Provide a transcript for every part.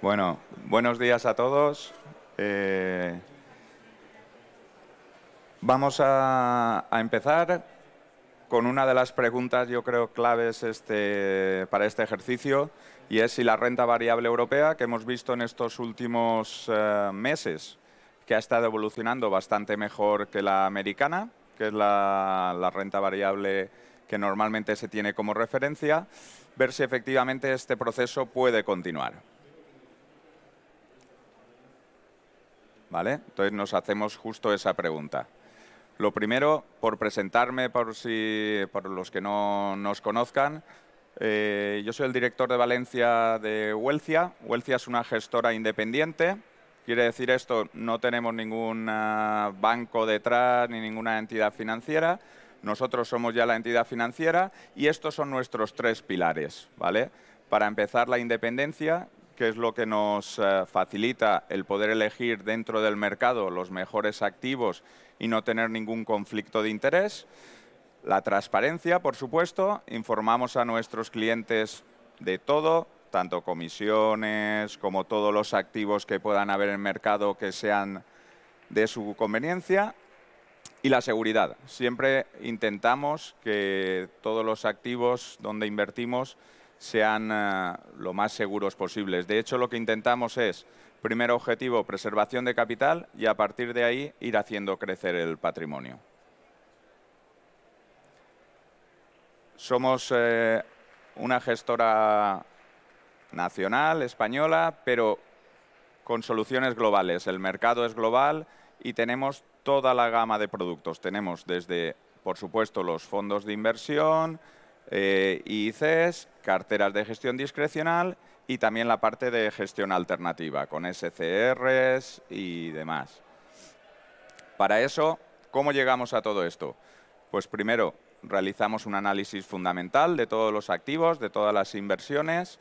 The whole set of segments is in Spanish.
Bueno, buenos días a todos. Eh, vamos a, empezar con una de las preguntas, yo creo, claves este, para este ejercicio, y es si la renta variable europea que hemos visto en estos últimos eh, meses, que ha estado evolucionando bastante mejor que la americana, que es la renta variable que normalmente se tiene como referencia, ver si efectivamente este proceso puede continuar. Entonces nos hacemos justo esa pregunta. Lo primero, por presentarme, por, si, por los que no nos conozcan, eh, yo soy el director de Valencia de Huelcia. Huelcia es una gestora independiente. Quiere decir esto, no tenemos ningún ah, banco detrás ni ninguna entidad financiera. Nosotros somos ya la entidad financiera y estos son nuestros tres pilares, ¿vale? Para empezar, la independencia, que es lo que nos eh, facilita el poder elegir dentro del mercado los mejores activos y no tener ningún conflicto de interés. La transparencia, por supuesto, informamos a nuestros clientes de todo, tanto comisiones como todos los activos que puedan haber en el mercado que sean de su conveniencia. Y la seguridad. Siempre intentamos que todos los activos donde invertimos sean eh, lo más seguros posibles. De hecho, lo que intentamos es, primer objetivo, preservación de capital y a partir de ahí ir haciendo crecer el patrimonio. Somos eh, una gestora nacional, española, pero con soluciones globales. El mercado es global y tenemos toda la gama de productos. Tenemos desde, por supuesto, los fondos de inversión, eh, carteras de gestión discrecional y también la parte de gestión alternativa con SCRs y demás. Para eso, ¿cómo llegamos a todo esto? Pues primero, realizamos un análisis fundamental de todos los activos, de todas las inversiones.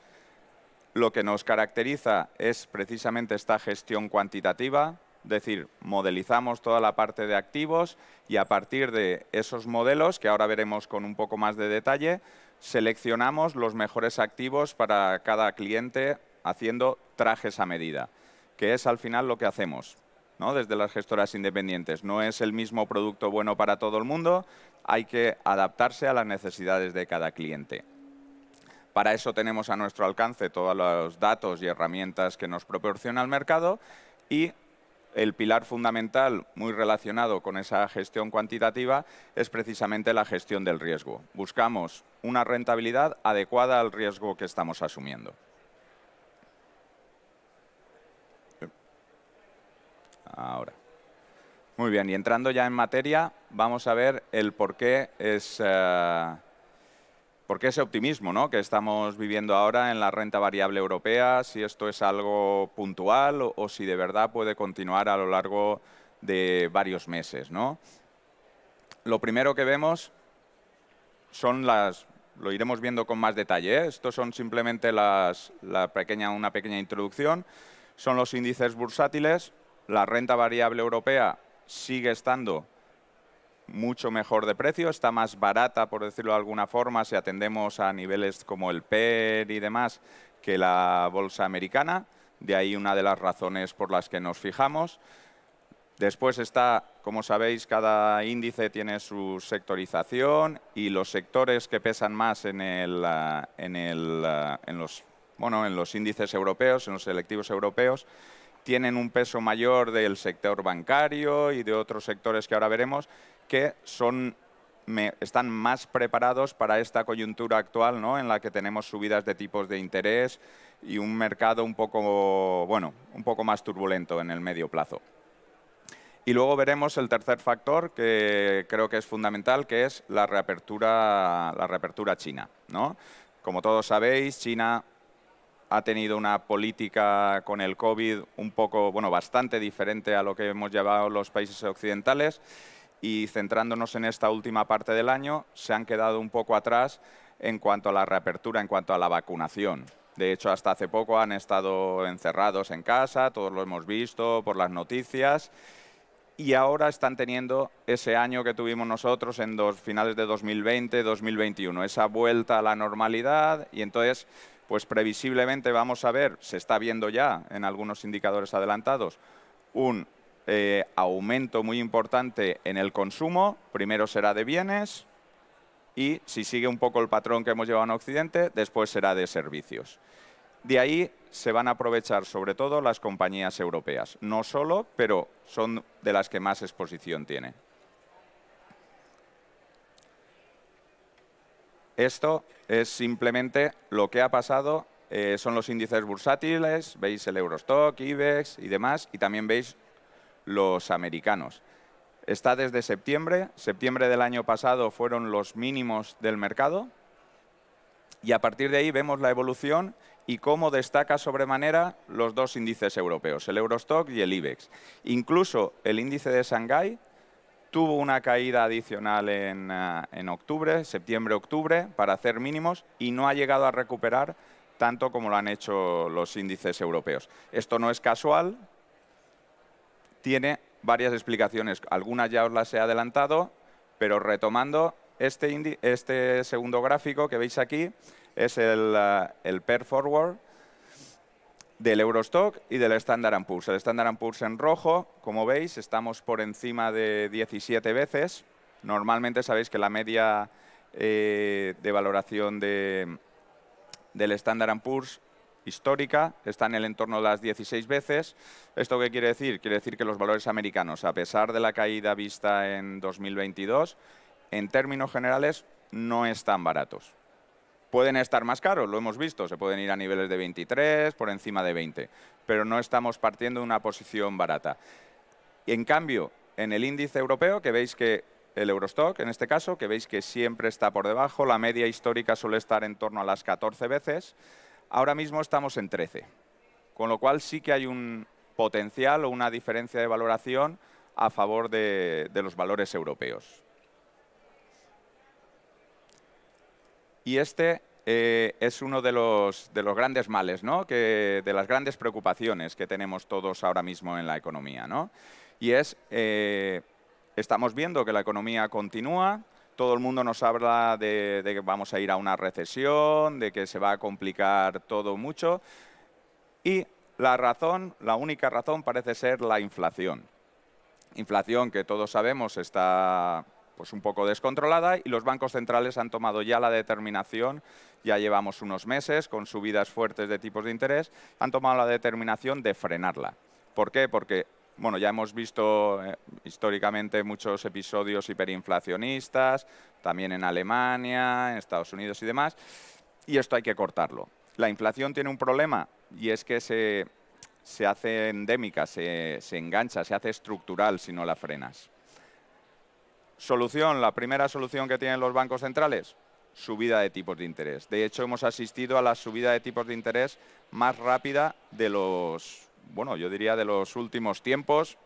Lo que nos caracteriza es precisamente esta gestión cuantitativa, es decir, modelizamos toda la parte de activos y a partir de esos modelos, que ahora veremos con un poco más de detalle, seleccionamos los mejores activos para cada cliente haciendo trajes a medida, que es al final lo que hacemos. ¿no? desde las gestoras independientes. No es el mismo producto bueno para todo el mundo, hay que adaptarse a las necesidades de cada cliente. Para eso tenemos a nuestro alcance todos los datos y herramientas que nos proporciona el mercado y el pilar fundamental muy relacionado con esa gestión cuantitativa es precisamente la gestión del riesgo. Buscamos una rentabilidad adecuada al riesgo que estamos asumiendo. Ahora. Muy bien, y entrando ya en materia, vamos a ver el por qué es... Eh, porque ese optimismo ¿no? que estamos viviendo ahora en la renta variable europea? Si esto es algo puntual o, si de verdad puede continuar a lo largo de varios meses. Lo primero que vemos son las, lo iremos viendo con más detalle, ¿eh? estos son simplemente la pequeña, una pequeña introducción, son los índices bursátiles, la renta variable europea sigue estando mucho mejor de precio, está más barata, por decirlo de alguna forma, si atendemos a niveles como el PER y demás, que la bolsa americana. De ahí una de las razones por las que nos fijamos. Después está, como sabéis, cada índice tiene su sectorización y los sectores que pesan más en, el, eh, en, el, eh, en, los, bueno, en los índices europeos, en los selectivos europeos, tienen un peso mayor del sector bancario y de otros sectores que ahora veremos que son me, están más preparados para esta coyuntura actual, ¿no? en la que tenemos subidas de tipos de interés y un mercado un poco, bueno, un poco más turbulento en el medio plazo. Y luego veremos el tercer factor que creo que es fundamental, que es la reapertura, la reapertura china. ¿no? Como todos sabéis, China ha tenido una política con el COVID un poco, bueno, bastante diferente a lo que hemos llevado los países occidentales y centrándonos en esta última parte del año, se han quedado un poco atrás en cuanto a la reapertura, en cuanto a la vacunación. De hecho, hasta hace poco han estado encerrados en casa, todos lo hemos visto por las noticias, y ahora están teniendo ese año que tuvimos nosotros en dos, finales de 2020, 2021, esa vuelta a la normalidad, y entonces, pues previsiblemente vamos a ver, se está viendo ya en algunos indicadores adelantados, un eh, aumento muy importante en el consumo, primero será de bienes y si sigue un poco el patrón que hemos llevado en Occidente, después será de servicios. De ahí se van a aprovechar sobre todo las compañías europeas, no solo, pero son de las que más exposición tiene. Esto es simplemente lo que ha pasado, eh, son los índices bursátiles, veis el Eurostock, IBEX y demás, y también veis los americanos. Está desde septiembre. Septiembre del año pasado fueron los mínimos del mercado. Y a partir de ahí vemos la evolución y cómo destaca sobremanera los dos índices europeos, el Eurostock y el IBEX. Incluso el índice de Shanghái tuvo una caída adicional en, ah, en octubre, septiembre-octubre, para hacer mínimos y no ha llegado a recuperar tanto como lo han hecho los índices europeos. Esto no es casual, tiene varias explicaciones. Algunas ya os las he adelantado, pero retomando este, este segundo gráfico que veis aquí, es el, eh, el pair forward del Eurostock y del Standard Poor's. El Standard Poor's en rojo, como veis, estamos por encima de 17 veces. Normalmente sabéis que la media eh, de valoración de, del Standard Poor's histórica, está en el entorno de las 16 veces. ¿Esto qué quiere decir? Quiere decir que los valores americanos, a pesar de la caída vista en 2022, en términos generales no están baratos. Pueden estar más caros, lo hemos visto, se pueden ir a niveles de 23, por encima de 20, pero no estamos partiendo de una posición barata. En cambio, en el índice europeo, que veis que el Eurostock, en este caso, que veis que siempre está por debajo, la media histórica suele estar en torno a las 14 veces, Ahora mismo estamos en 13, con lo cual sí que hay un potencial o una diferencia de valoración a favor de, los valores europeos. Y este eh, es uno de los, grandes males, ¿no? que, de las grandes preocupaciones que tenemos todos ahora mismo en la economía. Y es, eh, estamos viendo que la economía continúa, todo el mundo nos habla de, que vamos a ir a una recesión, de que se va a complicar todo mucho. Y la razón, la única razón parece ser la inflación. Inflación que todos sabemos está pues un poco descontrolada y los bancos centrales han tomado ya la determinación, ya llevamos unos meses con subidas fuertes de tipos de interés, han tomado la determinación de frenarla. ¿Por qué? Porque bueno, ya hemos visto eh, históricamente muchos episodios hiperinflacionistas, también en Alemania, en Estados Unidos y demás, y esto hay que cortarlo. La inflación tiene un problema y es que se, hace endémica, se, se engancha, se hace estructural si no la frenas. Solución, la primera solución que tienen los bancos centrales, subida de tipos de interés. De hecho, hemos asistido a la subida de tipos de interés más rápida de los bueno, yo diría de los últimos tiempos,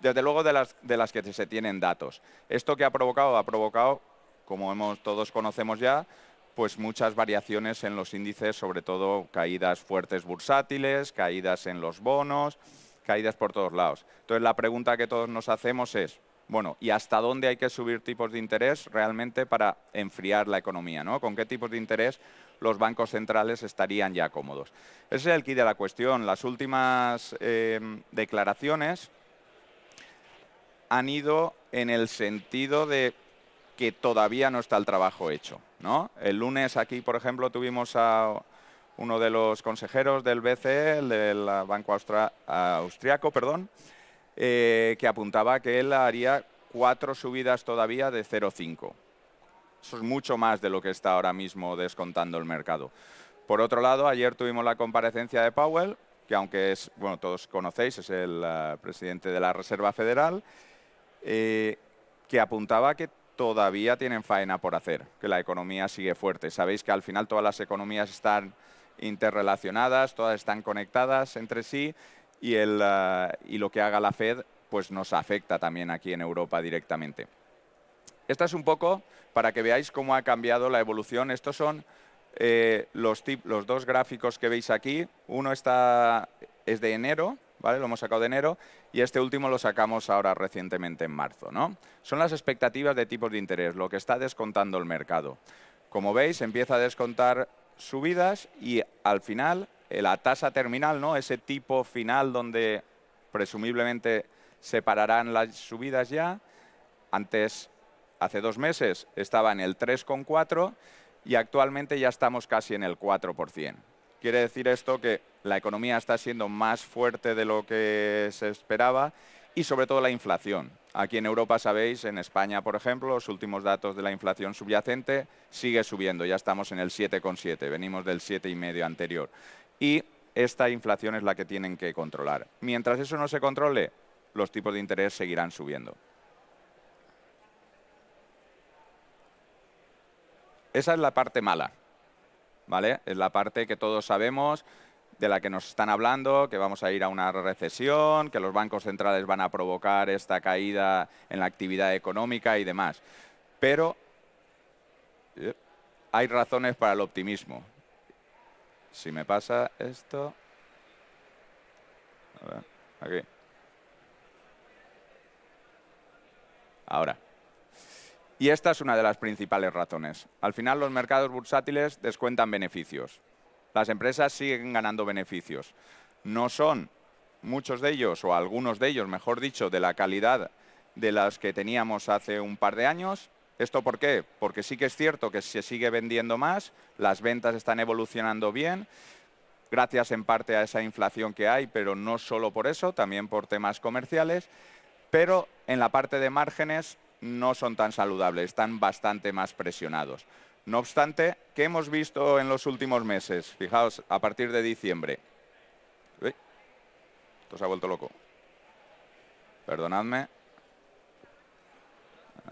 desde luego de las, que se tienen datos. Esto que ha provocado, ha provocado, como hemos, todos conocemos ya, pues muchas variaciones en los índices, sobre todo caídas fuertes bursátiles, caídas en los bonos, caídas por todos lados. Entonces la pregunta que todos nos hacemos es, bueno, ¿y hasta dónde hay que subir tipos de interés realmente para enfriar la economía? ¿no? ¿Con qué tipos de interés los bancos centrales estarían ya cómodos. Ese es el quid de la cuestión. Las últimas eh, declaraciones han ido en el sentido de que todavía no está el trabajo hecho. ¿no? El lunes aquí, por ejemplo, tuvimos a uno de los consejeros del BCE, el del Banco Austriaco, perdón, eh, que apuntaba que él haría cuatro subidas todavía de 0,5. Eso es mucho más de lo que está ahora mismo descontando el mercado. Por otro lado, ayer tuvimos la comparecencia de Powell, que aunque es, bueno, todos conocéis, es el eh, presidente de la Reserva Federal, eh, que apuntaba que todavía tienen faena por hacer, que la economía sigue fuerte. Sabéis que al final todas las economías están interrelacionadas, todas están conectadas entre sí y, el, eh, y lo que haga la Fed pues nos afecta también aquí en Europa directamente. Esta es un poco para que veáis cómo ha cambiado la evolución. Estos son eh, los, dos gráficos que veis aquí. Uno está, es de enero, ¿vale? lo hemos sacado de enero, y este último lo sacamos ahora recientemente en marzo. ¿no? Son las expectativas de tipos de interés, lo que está descontando el mercado. Como veis, empieza a descontar subidas y al final eh, la tasa terminal, ¿no? ese tipo final donde presumiblemente se pararán las subidas ya, antes Hace dos meses estaba en el 3,4 y actualmente ya estamos casi en el 4%. Quiere decir esto que la economía está siendo más fuerte de lo que se esperaba y sobre todo la inflación. Aquí en Europa sabéis, en España por ejemplo, los últimos datos de la inflación subyacente sigue subiendo, ya estamos en el 7,7, venimos del 7,5 anterior. Y esta inflación es la que tienen que controlar. Mientras eso no se controle, los tipos de interés seguirán subiendo. Esa es la parte mala, ¿vale? Es la parte que todos sabemos, de la que nos están hablando, que vamos a ir a una recesión, que los bancos centrales van a provocar esta caída en la actividad económica y demás. Pero eh, hay razones para el optimismo. Si me pasa esto... A ver, aquí. Ahora. Y esta es una de las principales razones. Al final los mercados bursátiles descuentan beneficios. Las empresas siguen ganando beneficios. No son muchos de ellos, o algunos de ellos, mejor dicho, de la calidad de las que teníamos hace un par de años. ¿Esto por qué? Porque sí que es cierto que se sigue vendiendo más, las ventas están evolucionando bien, gracias en parte a esa inflación que hay, pero no solo por eso, también por temas comerciales. Pero en la parte de márgenes no son tan saludables, están bastante más presionados. No obstante, ¿qué hemos visto en los últimos meses? Fijaos, a partir de diciembre. esto se ha vuelto loco. Perdonadme.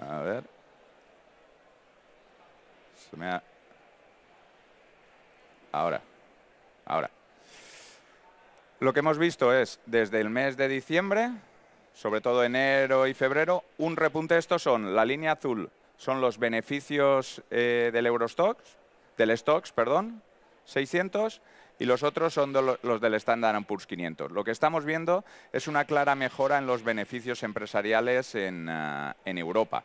A ver. Se me Ahora. Ahora. Lo que hemos visto es, desde el mes de diciembre, sobre todo enero y febrero. Un repunte estos son, la línea azul son los beneficios eh, del Eurostox, del Stocks, perdón, 600, y los otros son los del Standard Poor's 500. Lo que estamos viendo es una clara mejora en los beneficios empresariales en ah, Europa.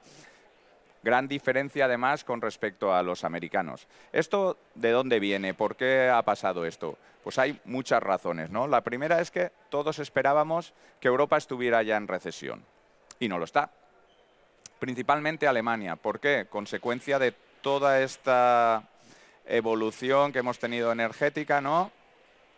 Gran diferencia además con respecto a los americanos. ¿Esto de dónde viene? ¿Por qué ha pasado esto? Pues hay muchas razones. ¿no? La primera es que todos esperábamos que Europa estuviera ya en recesión y no lo está. Principalmente Alemania. ¿Por qué? Consecuencia de toda esta evolución que hemos tenido energética, ¿no?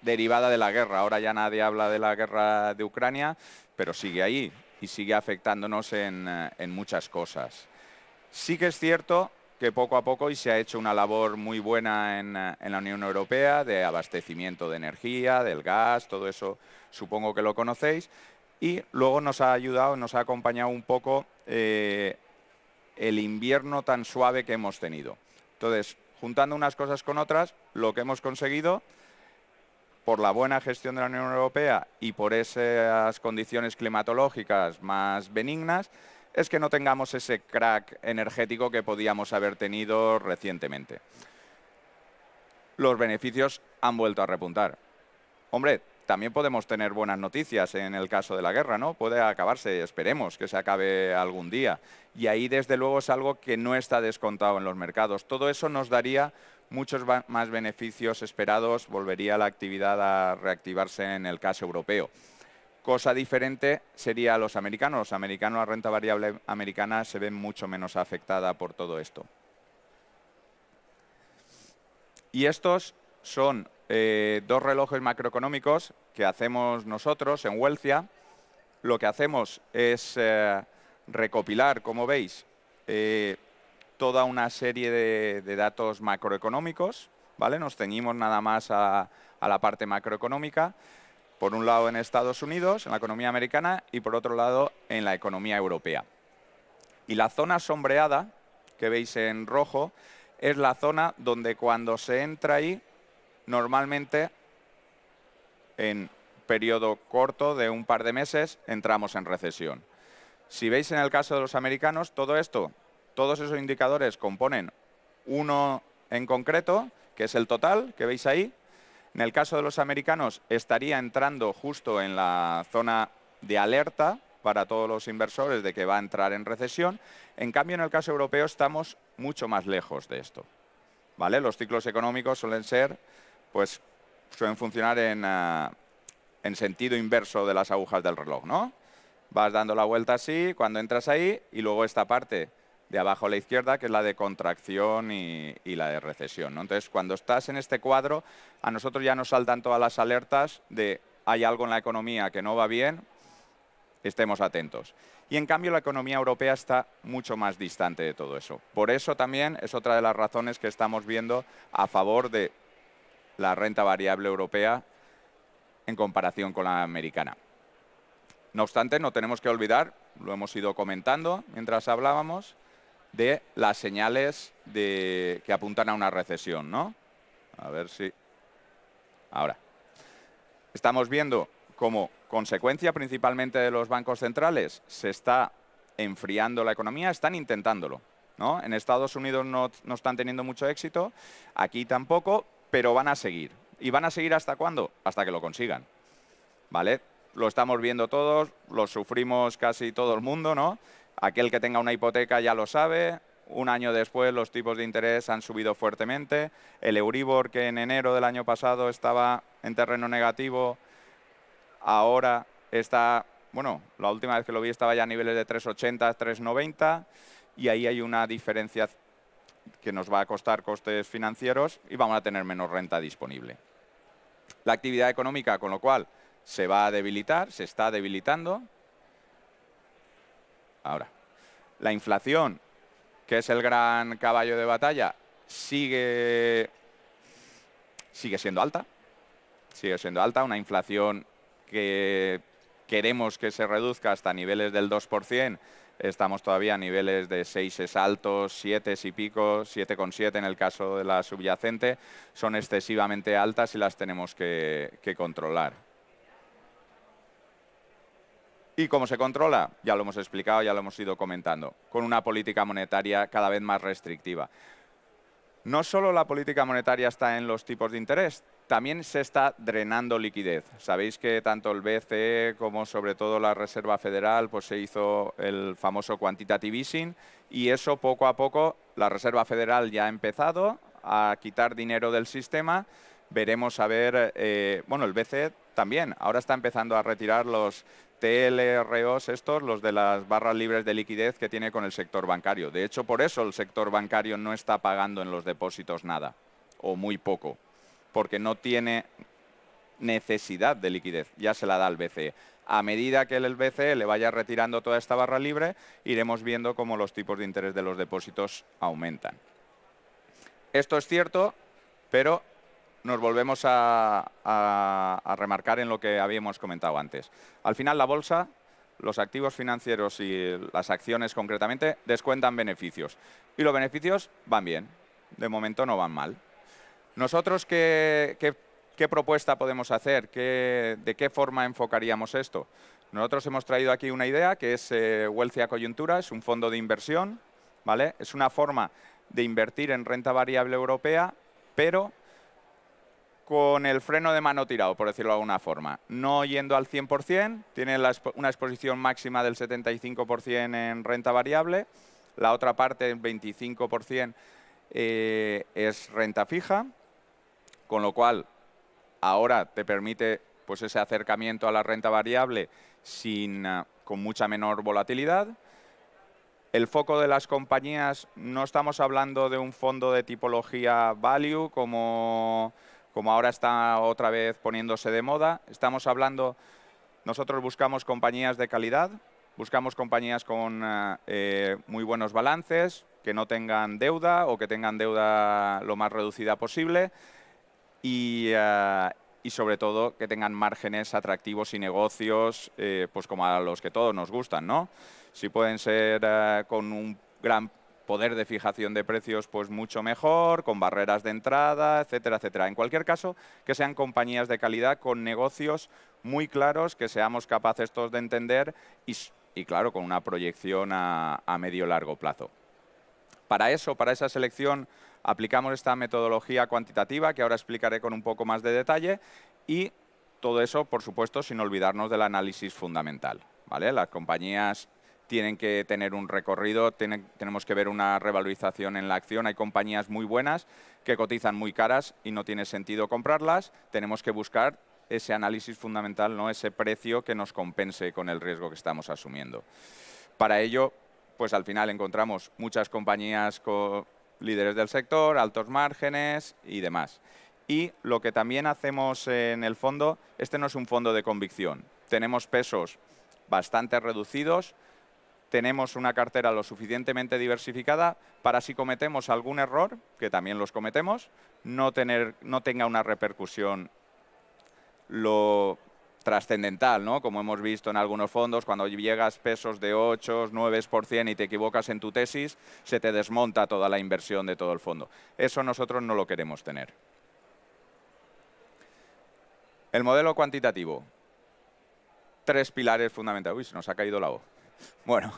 derivada de la guerra. Ahora ya nadie habla de la guerra de Ucrania, pero sigue ahí y sigue afectándonos en, eh, en muchas cosas. Sí que es cierto que poco a poco y se ha hecho una labor muy buena eh, en, la Unión Europea de abastecimiento de energía, del gas, todo eso supongo que lo conocéis. Y luego nos ha ayudado, nos ha acompañado un poco eh, el invierno tan suave que hemos tenido. Entonces, juntando unas cosas con otras, lo que hemos conseguido, por la buena gestión de la Unión Europea y por esas condiciones climatológicas más benignas, es que no tengamos ese crack energético que podíamos haber tenido recientemente. Los beneficios han vuelto a repuntar. Hombre, también podemos tener buenas noticias en el caso de la guerra, ¿no? Puede acabarse, esperemos que se acabe algún día. Y ahí, desde luego, es algo que no está descontado en los mercados. Todo eso nos daría muchos más beneficios esperados, volvería la actividad a reactivarse en el caso europeo. Cosa diferente sería los americanos. Los americanos, la renta variable americana se ve mucho menos afectada por todo esto. Y estos son eh, dos relojes macroeconómicos que hacemos nosotros en Welcia. Lo que hacemos es eh, recopilar, como veis, eh, toda una serie de, datos macroeconómicos. ¿vale? Nos ceñimos nada más a la parte macroeconómica por un lado en Estados Unidos, en la economía americana, y por otro lado en la economía europea. Y la zona sombreada, que veis en rojo, es la zona donde cuando se entra ahí, normalmente en periodo corto de un par de meses entramos en recesión. Si veis en el caso de los americanos, todo esto, todos esos indicadores componen uno en concreto, que es el total, que veis ahí, en el caso de los americanos, estaría entrando justo en la zona de alerta para todos los inversores de que va a entrar en recesión. En cambio, en el caso europeo estamos mucho más lejos de esto. ¿Vale? Los ciclos económicos suelen ser, pues, suelen funcionar en, ah, sentido inverso de las agujas del reloj, ¿no? Vas dando la vuelta así, cuando entras ahí, y luego esta parte de abajo a la izquierda, que es la de contracción y, la de recesión. Entonces, cuando estás en este cuadro, a nosotros ya nos saltan todas las alertas de hay algo en la economía que no va bien, estemos atentos. Y en cambio la economía europea está mucho más distante de todo eso. Por eso también es otra de las razones que estamos viendo a favor de la renta variable europea en comparación con la americana. No obstante, no tenemos que olvidar, lo hemos ido comentando mientras hablábamos, de las señales de, que apuntan a una recesión, ¿no? A ver si... Ahora. Estamos viendo como consecuencia principalmente de los bancos centrales, se está enfriando la economía, están intentándolo. ¿no? En Estados Unidos no, no están teniendo mucho éxito, aquí tampoco, pero van a seguir. ¿Y van a seguir hasta cuándo? Hasta que lo consigan. ¿Vale? Lo estamos viendo todos, lo sufrimos casi todo el mundo, ¿no? Aquel que tenga una hipoteca ya lo sabe, un año después los tipos de interés han subido fuertemente. El Euribor, que en enero del año pasado estaba en terreno negativo, ahora está, bueno, la última vez que lo vi estaba ya a niveles de 3,80, 3,90 y ahí hay una diferencia que nos va a costar costes financieros y vamos a tener menos renta disponible. La actividad económica, con lo cual, se va a debilitar, se está debilitando. Ahora la inflación, que es el gran caballo de batalla, sigue, sigue siendo alta. Sigue siendo alta, una inflación que queremos que se reduzca hasta niveles del 2%. Estamos todavía a niveles de 6 es altos, 7 y pico, 7,7 en el caso de la subyacente. Son excesivamente altas y las tenemos que controlar. ¿Y cómo se controla? Ya lo hemos explicado, ya lo hemos ido comentando, con una política monetaria cada vez más restrictiva. No solo la política monetaria está en los tipos de interés, también se está drenando liquidez. Sabéis que tanto el BCE como sobre todo la Reserva Federal pues se hizo el famoso quantitative easing y eso poco a poco la Reserva Federal ya ha empezado a quitar dinero del sistema. Veremos a ver, eh, bueno, el BCE también. Ahora está empezando a retirar los TLROs estos, los de las barras libres de liquidez que tiene con el sector bancario. De hecho, por eso el sector bancario no está pagando en los depósitos nada, o muy poco, porque no tiene necesidad de liquidez, ya se la da al BCE. A medida que el BCE le vaya retirando toda esta barra libre, iremos viendo cómo los tipos de interés de los depósitos aumentan. Esto es cierto, pero nos volvemos a, remarcar en lo que habíamos comentado antes. Al final, la bolsa, los activos financieros y las acciones concretamente descuentan beneficios. Y los beneficios van bien, de momento no van mal. Nosotros, ¿qué, propuesta podemos hacer? ¿De qué forma enfocaríamos esto? Nosotros hemos traído aquí una idea que es eh, Wealthy a Coyuntura, es un fondo de inversión, ¿vale? Es una forma de invertir en renta variable europea, pero con el freno de mano tirado, por decirlo de alguna forma. No yendo al 100%, tiene una exposición máxima del 75% en renta variable, la otra parte, el 25%, eh, es renta fija, con lo cual ahora te permite pues, ese acercamiento a la renta variable sin, ah, con mucha menor volatilidad. El foco de las compañías, no estamos hablando de un fondo de tipología value como como ahora está otra vez poniéndose de moda. Estamos hablando, nosotros buscamos compañías de calidad, buscamos compañías con eh, eh, muy buenos balances, que no tengan deuda o que tengan deuda lo más reducida posible y, eh, sobre todo que tengan márgenes atractivos y negocios pues como a los que todos nos gustan. ¿no? Si pueden ser con un gran poder de fijación de precios pues mucho mejor, con barreras de entrada, etcétera, etcétera. En cualquier caso, que sean compañías de calidad con negocios muy claros, que seamos capaces todos de entender y, claro, con una proyección a, a medio-largo plazo. Para eso, para esa selección, aplicamos esta metodología cuantitativa que ahora explicaré con un poco más de detalle y todo eso, por supuesto, sin olvidarnos del análisis fundamental. ¿vale? Las compañías tienen que tener un recorrido, tenemos que ver una revalorización en la acción. Hay compañías muy buenas que cotizan muy caras y no tiene sentido comprarlas. Tenemos que buscar ese análisis fundamental, ¿no? ese precio que nos compense con el riesgo que estamos asumiendo. Para ello, pues al final encontramos muchas compañías líderes del sector, altos márgenes y demás. Y lo que también hacemos en el fondo, este no es un fondo de convicción. Tenemos pesos bastante reducidos tenemos una cartera lo suficientemente diversificada para si cometemos algún error, que también los cometemos, no, tener, no tenga una repercusión lo trascendental, ¿no? Como hemos visto en algunos fondos, cuando llegas pesos de 8, 9% y te equivocas en tu tesis, se te desmonta toda la inversión de todo el fondo. Eso nosotros no lo queremos tener. El modelo cuantitativo. Tres pilares fundamentales. Uy, se nos ha caído la voz. Bueno,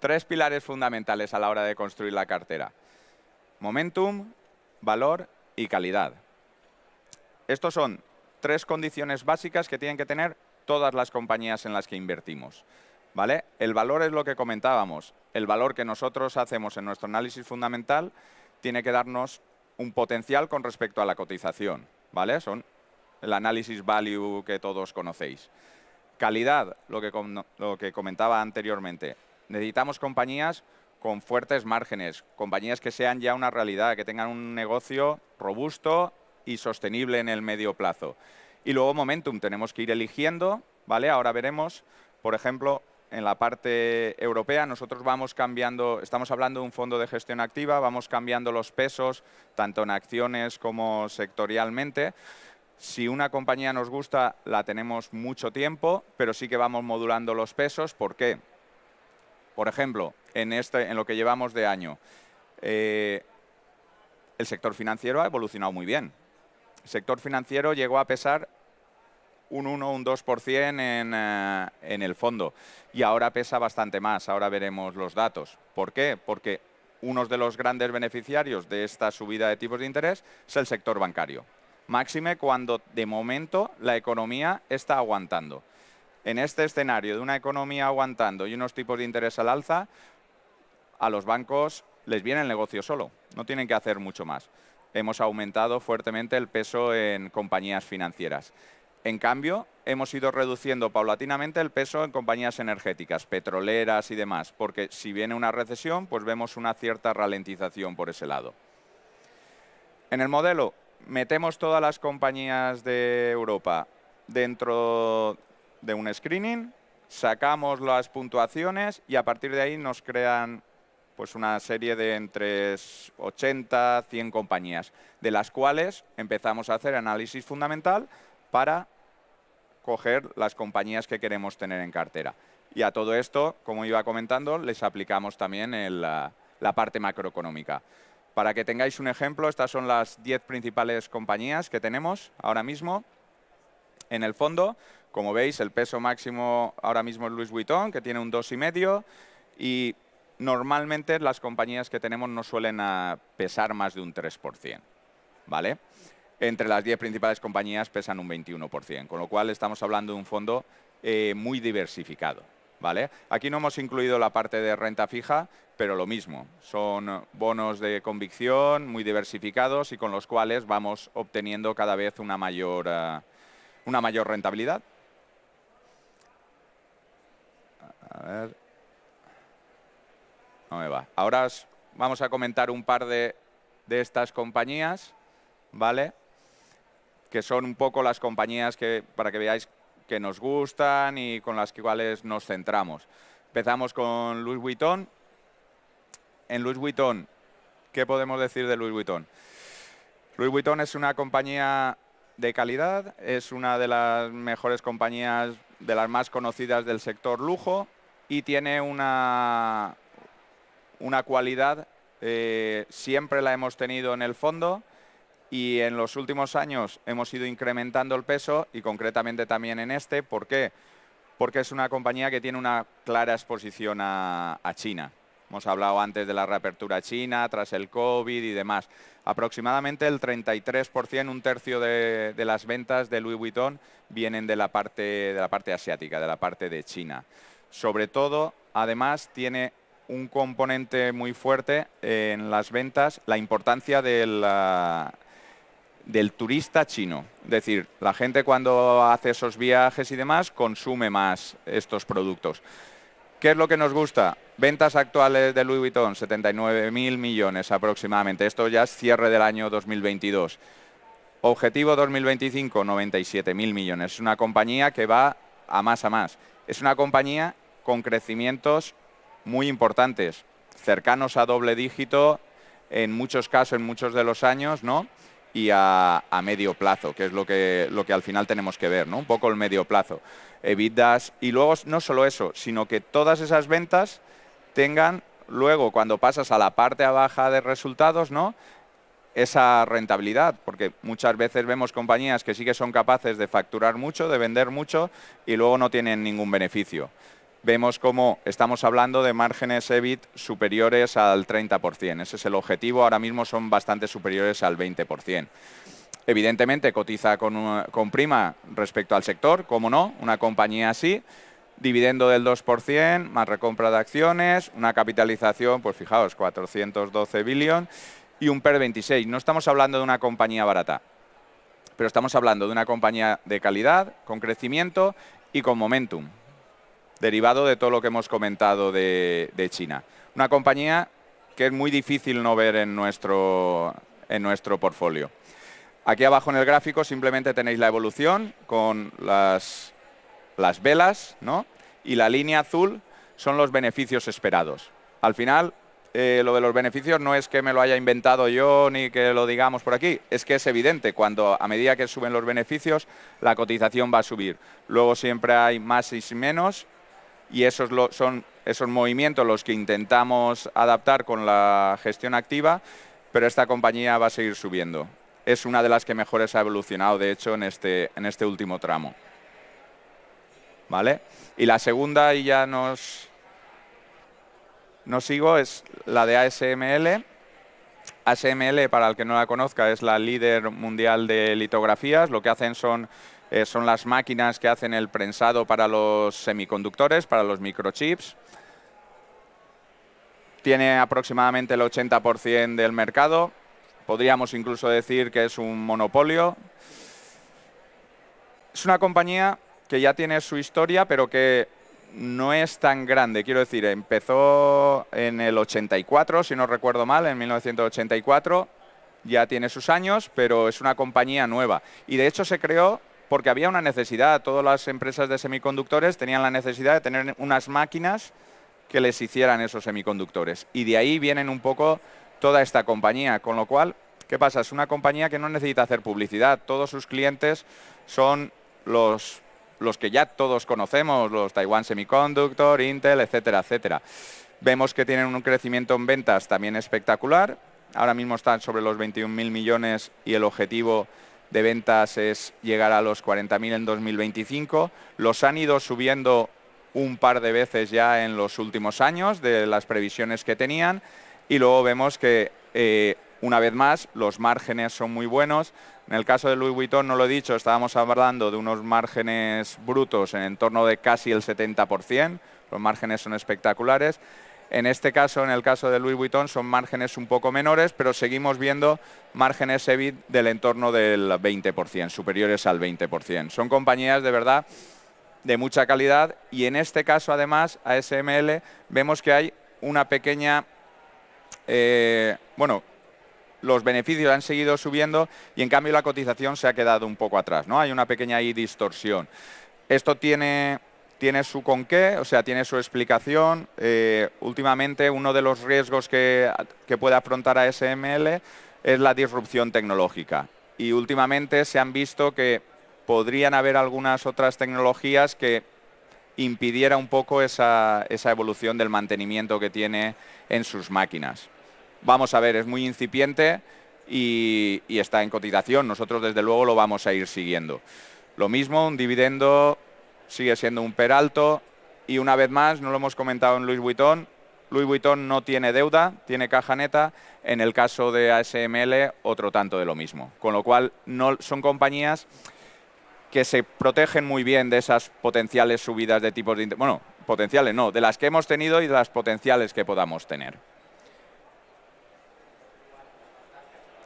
tres pilares fundamentales a la hora de construir la cartera. Momentum, valor y calidad. Estos son tres condiciones básicas que tienen que tener todas las compañías en las que invertimos. ¿Vale? El valor es lo que comentábamos. El valor que nosotros hacemos en nuestro análisis fundamental tiene que darnos un potencial con respecto a la cotización. ¿Vale? Son el análisis value que todos conocéis. Calidad, lo que, lo que comentaba anteriormente. Necesitamos compañías con fuertes márgenes, compañías que sean ya una realidad, que tengan un negocio robusto y sostenible en el medio plazo. Y luego momentum, tenemos que ir eligiendo, ¿vale? Ahora veremos, por ejemplo, en la parte europea nosotros vamos cambiando, estamos hablando de un fondo de gestión activa, vamos cambiando los pesos, tanto en acciones como sectorialmente, si una compañía nos gusta, la tenemos mucho tiempo, pero sí que vamos modulando los pesos. ¿Por qué? Por ejemplo, en, este, lo que llevamos de año, eh, el sector financiero ha evolucionado muy bien. El sector financiero llegó a pesar un 1, un 2% en, eh, en el fondo y ahora pesa bastante más, ahora veremos los datos. ¿Por qué? Porque uno de los grandes beneficiarios de esta subida de tipos de interés es el sector bancario máxime cuando de momento la economía está aguantando. En este escenario de una economía aguantando y unos tipos de interés al alza, a los bancos les viene el negocio solo, no tienen que hacer mucho más. Hemos aumentado fuertemente el peso en compañías financieras. En cambio, hemos ido reduciendo paulatinamente el peso en compañías energéticas, petroleras y demás, porque si viene una recesión, pues vemos una cierta ralentización por ese lado. En el modelo, metemos todas las compañías de Europa dentro de un screening, sacamos las puntuaciones y a partir de ahí nos crean pues una serie de entre 80, 100 compañías, de las cuales empezamos a hacer análisis fundamental para coger las compañías que queremos tener en cartera. Y a todo esto, como iba comentando, les aplicamos también la parte macroeconómica. Para que tengáis un ejemplo, estas son las 10 principales compañías que tenemos ahora mismo en el fondo. Como veis, el peso máximo ahora mismo es Louis Vuitton, que tiene un 2,5 y normalmente las compañías que tenemos no suelen ah, pesar más de un 3%. ¿vale? Entre las 10 principales compañías pesan un 21%, con lo cual estamos hablando de un fondo eh, muy diversificado. Aquí no hemos incluido la parte de renta fija, pero lo mismo. Son bonos de convicción muy diversificados y con los cuales vamos obteniendo cada vez una mayor, eh, una mayor rentabilidad. A No me Ahora vamos a comentar un par de, de estas compañías, ¿vale? Que son un poco las compañías que, para que veáis que nos gustan y con las cuales nos centramos. Empezamos con Louis Vuitton. En Louis Vuitton, ¿qué podemos decir de Louis Vuitton? Louis Vuitton es una compañía de calidad, es una de las mejores compañías, de las más conocidas del sector lujo y tiene una, una cualidad, eh, siempre la hemos tenido en el fondo, y en los últimos años hemos ido incrementando el peso y concretamente también en este. ¿Por qué? Porque es una compañía que tiene una clara exposición a, China. Hemos hablado antes de la reapertura china, tras el COVID y demás. Aproximadamente el 33%, un tercio de, las ventas de Louis Vuitton vienen de la, parte, de la parte asiática, de la parte de China. Sobre todo, además, tiene un componente muy fuerte en las ventas, la importancia de del turista chino. Es decir, la gente cuando hace esos viajes y demás consume más estos productos. ¿Qué es lo que nos gusta? Ventas actuales de Louis Vuitton, 79.000 millones aproximadamente. Esto ya es cierre del año 2022. Objetivo 2025, 97.000 millones. Es una compañía que va a más a más. Es una compañía con crecimientos muy importantes, cercanos a doble dígito en muchos casos, en muchos de los años, ¿no? y a, medio plazo, que es lo que, lo que al final tenemos que ver, ¿no? Un poco el medio plazo. Evitas, y luego no solo eso, sino que todas esas ventas tengan luego, cuando pasas a la parte baja de resultados, ¿no? esa rentabilidad, porque muchas veces vemos compañías que sí que son capaces de facturar mucho, de vender mucho y luego no tienen ningún beneficio vemos cómo estamos hablando de márgenes EBIT superiores al 30%. Ese es el objetivo, ahora mismo son bastante superiores al 20%. Evidentemente cotiza con, con prima respecto al sector, ¿Cómo no, una compañía así, dividendo del 2%, más recompra de acciones, una capitalización, pues fijaos, 412 billón y un PER 26. No estamos hablando de una compañía barata, pero estamos hablando de una compañía de calidad, con crecimiento y con momentum derivado de todo lo que hemos comentado de, China. Una compañía que es muy difícil no ver en nuestro, en nuestro portfolio. Aquí abajo en el gráfico simplemente tenéis la evolución con las, las velas y la línea azul son los beneficios esperados. Al final, eh, lo de los beneficios no es que me lo haya inventado yo ni que lo digamos por aquí, es que es evidente, cuando a medida que suben los beneficios, la cotización va a subir. Luego siempre hay más y menos, y esos son esos movimientos los que intentamos adaptar con la gestión activa, pero esta compañía va a seguir subiendo. Es una de las que mejores ha evolucionado, de hecho, en este, en este último tramo. ¿Vale? Y la segunda, y ya nos, nos sigo, es la de ASML. ASML, para el que no la conozca, es la líder mundial de litografías. Lo que hacen son eh, son las máquinas que hacen el prensado para los semiconductores, para los microchips. Tiene aproximadamente el 80% del mercado. Podríamos incluso decir que es un monopolio. Es una compañía que ya tiene su historia, pero que no es tan grande. Quiero decir, empezó en el 84, si no recuerdo mal, en 1984. Ya tiene sus años, pero es una compañía nueva. Y de hecho se creó porque había una necesidad. Todas las empresas de semiconductores tenían la necesidad de tener unas máquinas que les hicieran esos semiconductores. Y de ahí vienen un poco toda esta compañía, con lo cual, ¿qué pasa? Es una compañía que no necesita hacer publicidad. Todos sus clientes son los, los que ya todos conocemos, los Taiwan Semiconductor, Intel, etcétera, etcétera. Vemos que tienen un crecimiento en ventas también espectacular. Ahora mismo están sobre los 21.000 millones y el objetivo de ventas es llegar a los 40.000 en 2025. Los han ido subiendo un par de veces ya en los últimos años de las previsiones que tenían y luego vemos que eh, una vez más los márgenes son muy buenos. En el caso de Louis Vuitton, no lo he dicho, estábamos hablando de unos márgenes brutos en torno de casi el 70%, los márgenes son espectaculares en este caso, en el caso de Louis Vuitton, son márgenes un poco menores, pero seguimos viendo márgenes EBIT del entorno del 20%, superiores al 20%. Son compañías de verdad de mucha calidad y en este caso, además, a SML vemos que hay una pequeña... Eh, bueno, los beneficios han seguido subiendo y en cambio la cotización se ha quedado un poco atrás, ¿no? Hay una pequeña ahí distorsión. Esto tiene tiene su con qué, o sea, tiene su explicación. Eh, últimamente uno de los riesgos que, puede afrontar a SML es la disrupción tecnológica. Y últimamente se han visto que podrían haber algunas otras tecnologías que impidiera un poco esa, evolución del mantenimiento que tiene en sus máquinas. Vamos a ver, es muy incipiente y, y está en cotización. Nosotros, desde luego, lo vamos a ir siguiendo. Lo mismo, un dividendo sigue siendo un peralto y una vez más, no lo hemos comentado en Luis Vuitton, Luis Vuitton no tiene deuda, tiene caja neta. En el caso de ASML, otro tanto de lo mismo. Con lo cual, no, son compañías que se protegen muy bien de esas potenciales subidas de tipos de interés. Bueno, potenciales no, de las que hemos tenido y de las potenciales que podamos tener.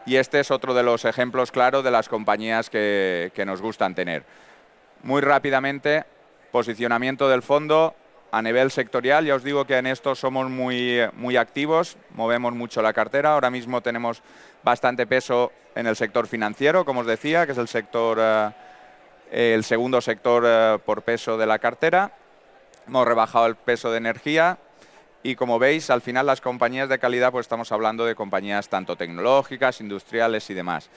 Y este es otro de los ejemplos claros de las compañías que nos gustan tener muy rápidamente, posicionamiento del fondo a nivel sectorial. Ya os digo que en esto somos muy, muy activos, movemos mucho la cartera. Ahora mismo tenemos bastante peso en el sector financiero, como os decía, que es el, sector, eh, el segundo sector eh, por peso de la cartera. Hemos rebajado el peso de energía, y como veis, al final las compañías de calidad, pues estamos hablando de compañías tanto tecnológicas, industriales y demás.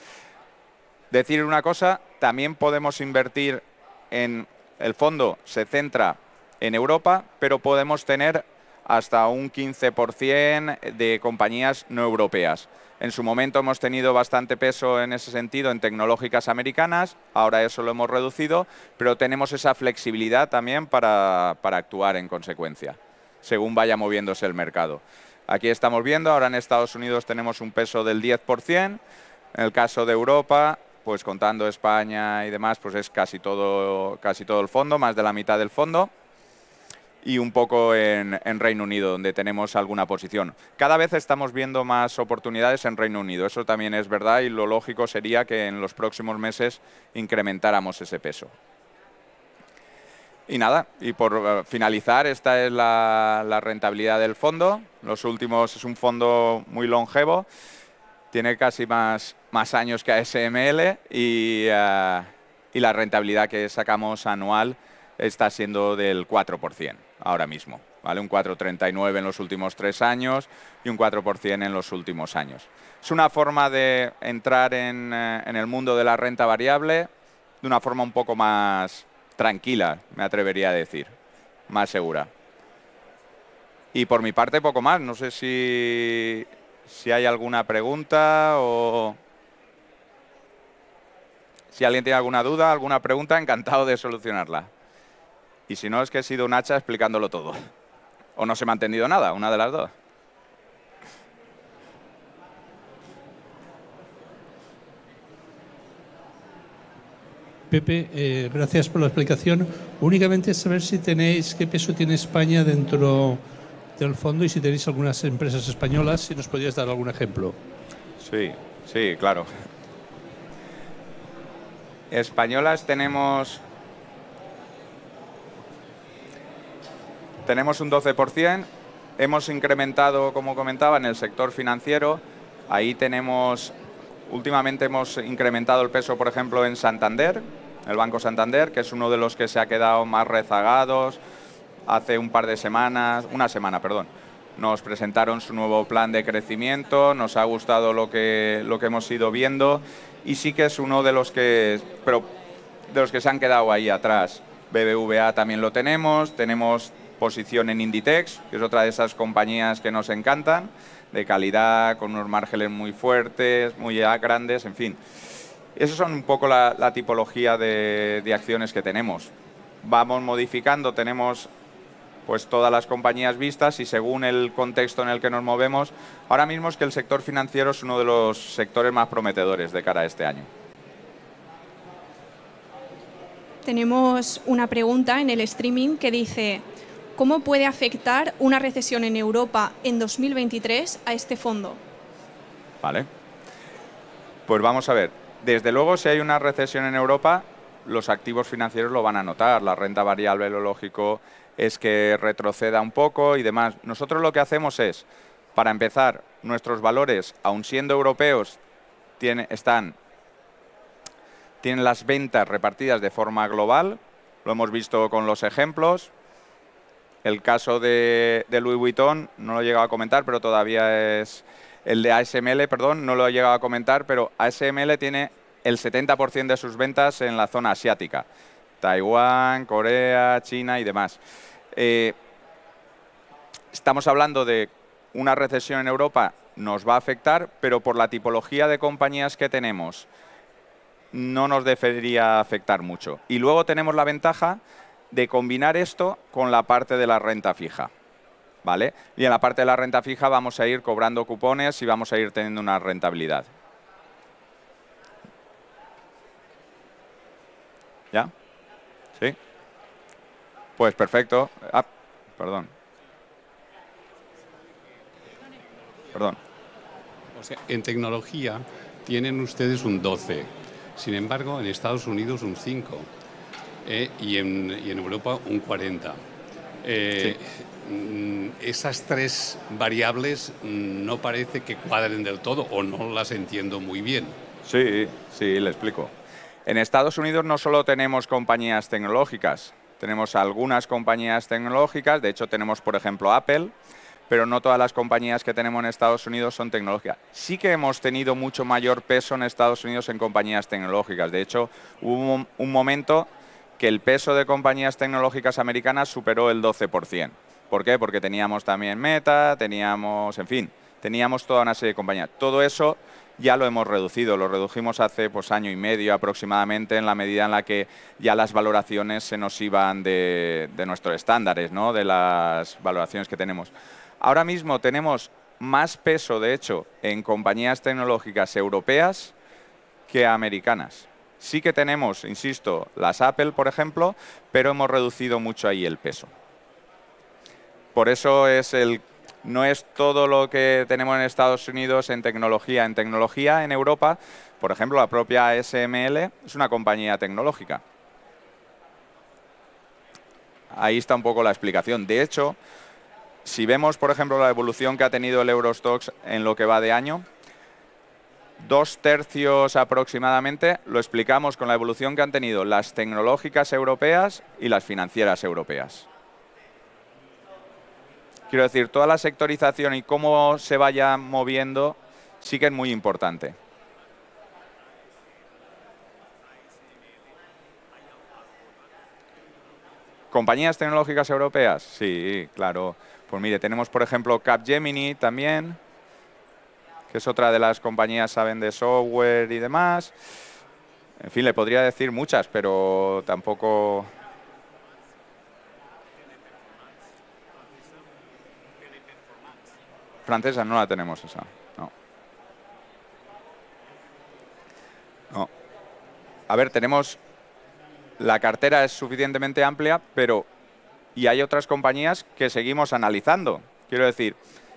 Decir una cosa, también podemos invertir en el fondo se centra en Europa, pero podemos tener hasta un 15% de compañías no europeas. En su momento hemos tenido bastante peso en ese sentido en tecnológicas americanas, ahora eso lo hemos reducido, pero tenemos esa flexibilidad también para, para actuar en consecuencia, según vaya moviéndose el mercado. Aquí estamos viendo, ahora en Estados Unidos tenemos un peso del 10%, en el caso de Europa pues contando España y demás, pues es casi todo, casi todo el fondo, más de la mitad del fondo y un poco en, Reino Unido, donde tenemos alguna posición. Cada vez estamos viendo más oportunidades en Reino Unido, eso también es verdad y lo lógico sería que en los próximos meses incrementáramos ese peso. Y nada, y por eh, finalizar, esta es la rentabilidad del fondo. Los últimos es un fondo muy longevo, tiene casi más más años que ASML y, eh, y la rentabilidad que sacamos anual está siendo del 4% ahora mismo. ¿vale? Un 4,39 en los últimos tres años y un 4% en los últimos años. Es una forma de entrar eh, en, el mundo de la renta variable de una forma un poco más tranquila, me atrevería a decir, más segura. Y por mi parte poco más, no sé si, si hay alguna pregunta o... Si alguien tiene alguna duda, alguna pregunta, encantado de solucionarla. Y si no, es que he sido un hacha explicándolo todo. O no se me ha entendido nada, una de las dos. Pepe, eh, gracias por la explicación. Únicamente saber si tenéis, qué peso tiene España dentro del fondo y si tenéis algunas empresas españolas, si nos podías dar algún ejemplo. Sí, sí, claro. Españolas tenemos tenemos un 12%. Hemos incrementado, como comentaba, en el sector financiero. Ahí tenemos, últimamente hemos incrementado el peso, por ejemplo, en Santander, el Banco Santander, que es uno de los que se ha quedado más rezagados. Hace un par de semanas, una semana, perdón, nos presentaron su nuevo plan de crecimiento, nos ha gustado lo que, lo que hemos ido viendo y sí que es uno de los que, de los que se han quedado ahí atrás. BBVA también lo tenemos, tenemos posición en Inditex, que es otra de esas compañías que nos encantan, de calidad, con unos márgenes muy fuertes, muy grandes, en fin. Esas son un poco la, tipología de, acciones que tenemos. Vamos modificando, tenemos pues todas las compañías vistas y según el contexto en el que nos movemos, ahora mismo es que el sector financiero es uno de los sectores más prometedores de cara a este año. Tenemos una pregunta en el streaming que dice, ¿cómo puede afectar una recesión en Europa en 2023 a este fondo? Vale. Pues vamos a ver. Desde luego, si hay una recesión en Europa, los activos financieros lo van a notar, la renta variable, lo lógico, es que retroceda un poco y demás. Nosotros lo que hacemos es, para empezar, nuestros valores, aun siendo europeos, están, tienen las ventas repartidas de forma global, lo hemos visto con los ejemplos. El caso de, de Louis Vuitton, no lo he llegado a comentar, pero todavía es el de ASML, perdón, no lo he llegado a comentar, pero ASML tiene el 70% de sus ventas en la zona asiática. Taiwán, Corea, China y demás. Eh, estamos hablando de una recesión en Europa, nos va a afectar, pero por la tipología de compañías que tenemos, no nos debería afectar mucho. Y luego tenemos la ventaja de combinar esto con la parte de la renta fija. ¿Vale? Y en la parte de la renta fija vamos a ir cobrando cupones y vamos a ir teniendo una rentabilidad. ¿Ya? Pues perfecto. Ah, perdón. Perdón. O sea, en tecnología tienen ustedes un 12, sin embargo en Estados Unidos un 5 eh, y, en, Europa un 40. Eh, Esas tres variables no parece que cuadren del todo o no las entiendo muy bien. Sí, sí, le explico. En Estados Unidos no solo tenemos compañías tecnológicas, tenemos algunas compañías tecnológicas, de hecho tenemos por ejemplo Apple, pero no todas las compañías que tenemos en Estados Unidos son tecnológicas. Sí que hemos tenido mucho mayor peso en Estados Unidos en compañías tecnológicas. De hecho, hubo un momento que el peso de compañías tecnológicas americanas superó el 12%. ¿Por qué? Porque teníamos también Meta, teníamos, en fin, teníamos toda una serie de compañías. Todo eso ya lo hemos reducido. Lo redujimos hace pues, año y medio aproximadamente en la medida en la que ya las valoraciones se nos iban de, nuestros estándares, ¿no? de las valoraciones que tenemos. Ahora mismo tenemos más peso, de hecho, en compañías tecnológicas europeas que americanas. Sí que tenemos, insisto, las Apple, por ejemplo, pero hemos reducido mucho ahí el peso. Por eso es el no es todo lo que tenemos en Estados Unidos en tecnología. En tecnología en Europa, por ejemplo, la propia SML es una compañía tecnológica. Ahí está un poco la explicación. De hecho, si vemos, por ejemplo, la evolución que ha tenido el Eurostox en lo que va de año, dos tercios aproximadamente lo explicamos con la evolución que han tenido las tecnológicas europeas y las financieras europeas. Quiero decir, toda la sectorización y cómo se vaya moviendo sí que es muy importante. ¿Compañías tecnológicas europeas? Sí, claro. Pues mire, tenemos por ejemplo Capgemini también, que es otra de las compañías, saben, de software y demás. En fin, le podría decir muchas, pero tampoco francesa no la tenemos esa. No. A ver, tenemos... La cartera es suficientemente amplia, pero... Y hay otras compañías que seguimos analizando. Quiero decir,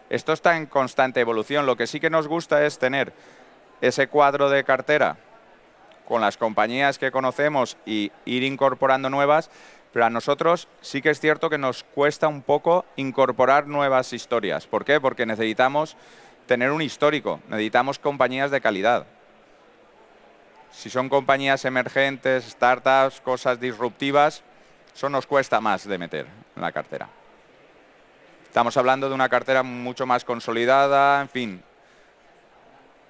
esto está en constante evolución. Lo que sí que nos gusta es tener ese cuadro de cartera con las compañías que conocemos y ir incorporando nuevas pero a nosotros sí que es cierto que nos cuesta un poco incorporar nuevas historias. ¿Por qué? Porque necesitamos tener un histórico, necesitamos compañías de calidad. Si son compañías emergentes, startups, cosas disruptivas, eso nos cuesta más de meter en la cartera. Estamos hablando de una cartera mucho más consolidada, en fin,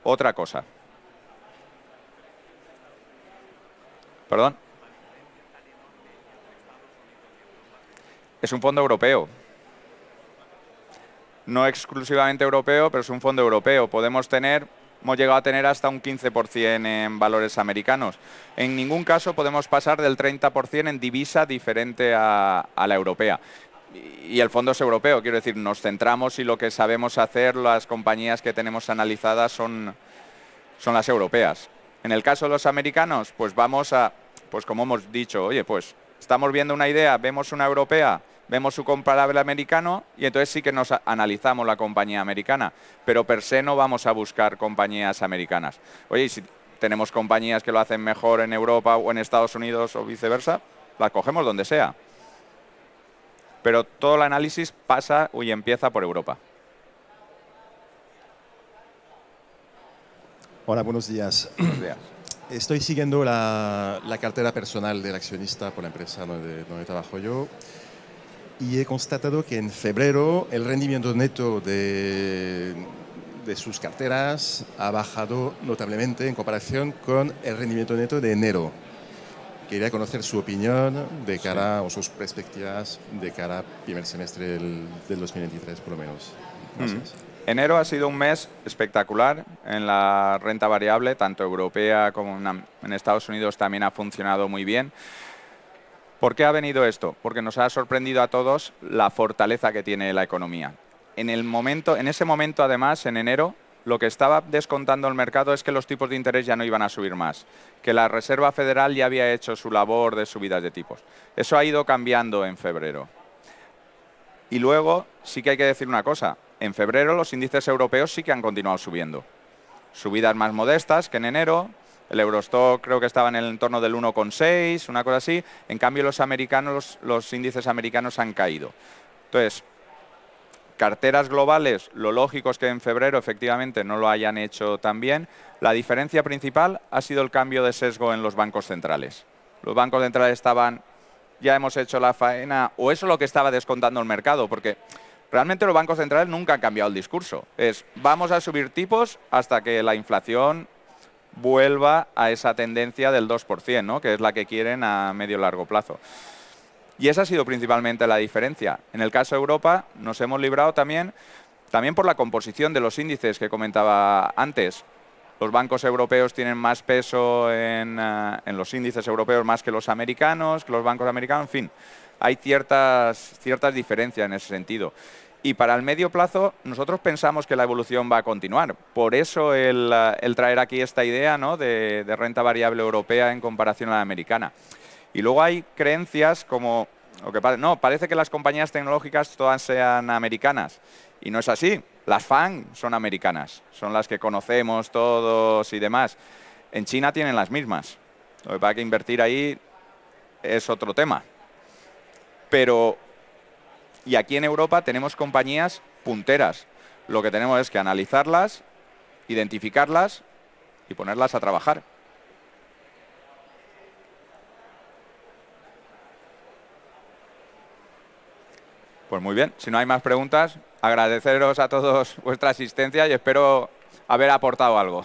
otra cosa. Perdón. es un fondo europeo. No exclusivamente europeo, pero es un fondo europeo. Podemos tener, hemos llegado a tener hasta un 15% en valores americanos. En ningún caso podemos pasar del 30% en divisa diferente a, a la europea y el fondo es europeo, quiero decir, nos centramos y lo que sabemos hacer, las compañías que tenemos analizadas son, son las europeas. En el caso de los americanos, pues vamos a, pues como hemos dicho, oye, pues estamos viendo una idea, vemos una europea, vemos su comparable americano y entonces sí que nos analizamos la compañía americana, pero per se no vamos a buscar compañías americanas. Oye, si tenemos compañías que lo hacen mejor en Europa o en Estados Unidos o viceversa, las cogemos donde sea. Pero todo el análisis pasa y empieza por Europa. Hola, buenos días. Buenos días. Estoy siguiendo la, cartera personal del accionista por la empresa donde, trabajo yo y he constatado que en febrero el rendimiento neto de, sus carteras ha bajado notablemente en comparación con el rendimiento neto de enero. Quería conocer su opinión de cara o sus perspectivas de cara al primer semestre del, 2023 por lo menos. Gracias. Enero ha sido un mes espectacular en la renta variable, tanto europea como en Estados Unidos también ha funcionado muy bien. ¿Por qué ha venido esto? Porque nos ha sorprendido a todos la fortaleza que tiene la economía. En, momento, en ese momento, además, en enero, lo que estaba descontando el mercado es que los tipos de interés ya no iban a subir más, que la Reserva Federal ya había hecho su labor de subidas de tipos. Eso ha ido cambiando en febrero. Y luego sí que hay que decir una cosa. En febrero los índices europeos sí que han continuado subiendo. Subidas más modestas que en enero. El Eurostock creo que estaba en el entorno del 1,6, una cosa así. En cambio los americanos, los, índices americanos han caído. Entonces, carteras globales, lo lógico es que en febrero efectivamente no lo hayan hecho tan bien. La diferencia principal ha sido el cambio de sesgo en los bancos centrales. Los bancos centrales estaban ya hemos hecho la faena, o eso es lo que estaba descontando el mercado, porque realmente los bancos centrales nunca han cambiado el discurso. Es, vamos a subir tipos hasta que la inflación vuelva a esa tendencia del 2%, que es la que quieren a medio y largo plazo. Y esa ha sido principalmente la diferencia. En el caso de Europa nos hemos librado también, también por la composición de los índices que comentaba antes. Los bancos europeos tienen más peso eh, en, los índices europeos más que los americanos, que los bancos americanos, en fin. Hay ciertas, ciertas diferencias en ese sentido. Y para el medio plazo, nosotros pensamos que la evolución va a continuar. Por eso el, eh, traer aquí esta idea de, renta variable europea en comparación a la americana. Y luego hay creencias como lo que no, parece que las compañías tecnológicas todas sean americanas. Y no es así. Las FAN son americanas, son las que conocemos todos y demás. En China tienen las mismas. Lo que pasa que invertir ahí es otro tema. Pero, y aquí en Europa tenemos compañías punteras. Lo que tenemos es que analizarlas, identificarlas y ponerlas a trabajar. Pues muy bien, si no hay más preguntas, agradeceros a todos vuestra asistencia y espero haber aportado algo.